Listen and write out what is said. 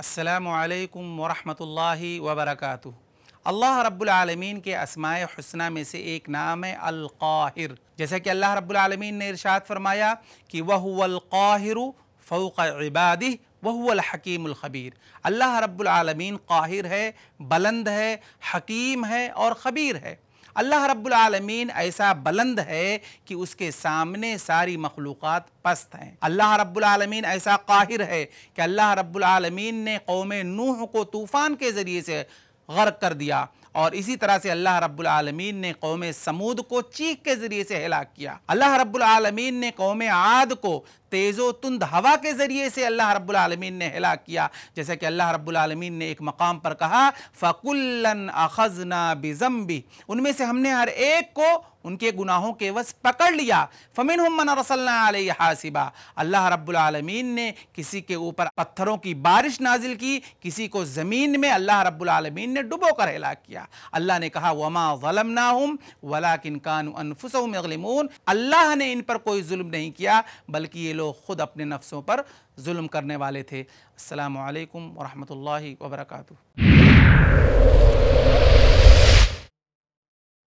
असलकम वरहमल वबरक अल्लाह रब्लमीन के असमाय हसना में से एक नाम है अलकाहिर जैसा कि अल्लाह रब्लमीन ने इरशाद फरमाया कि वहलकाहिर फ़ौक़ इबादी वह अल्लाह रब्लमीन काहिर है बुलंद है हकीम है और ख़बीर है अल्लाह रब्बुल आलमीन ऐसा बुलंद है कि उसके सामने सारी मखलूक़ पस्त हैं अल्लाह रब्बुल आलमीन ऐसा काहिर है कि अल्लाह रब्बुल आलमीन ने कौम नूह को तूफ़ान के ज़रिए से गर्क कर दिया और इसी तरह से अल्लाह रब्बुल आलमीन ने कौम समूद को चीख के ज़रिए से हलाक किया अल्लाह रब्बुल आलमीन ने कौम आद को तेज़ो तुंद हवा के ज़रिए से अल्लाह रब्बुल आलमीन ने हिला किया जैसे कि अल्लाह रब्बुल आलमीन ने एक मकाम पर कहा फ़कुल्लन अखजना बिजम्बी उनमें से हमने हर एक को उनके गुनाहों के वस पकड़ लिया फ़मिन रसल्ला हासिबा अल्लाह रब्लमीन ने किसी के ऊपर पत्थरों की बारिश नाजिल की किसी को ज़मीन में अल्लाह रब्लमीन ने डुबो कर हिला किया अल्लाह ने कहा वमा गलम ना वला किन अल्लाह ने इन पर कोई जुल्म नहीं किया बल्कि ये लोग लोग ख़ुद अपने नफ्सों पर जुल्म करने वाले थे अल्लाम वरहमल वर्का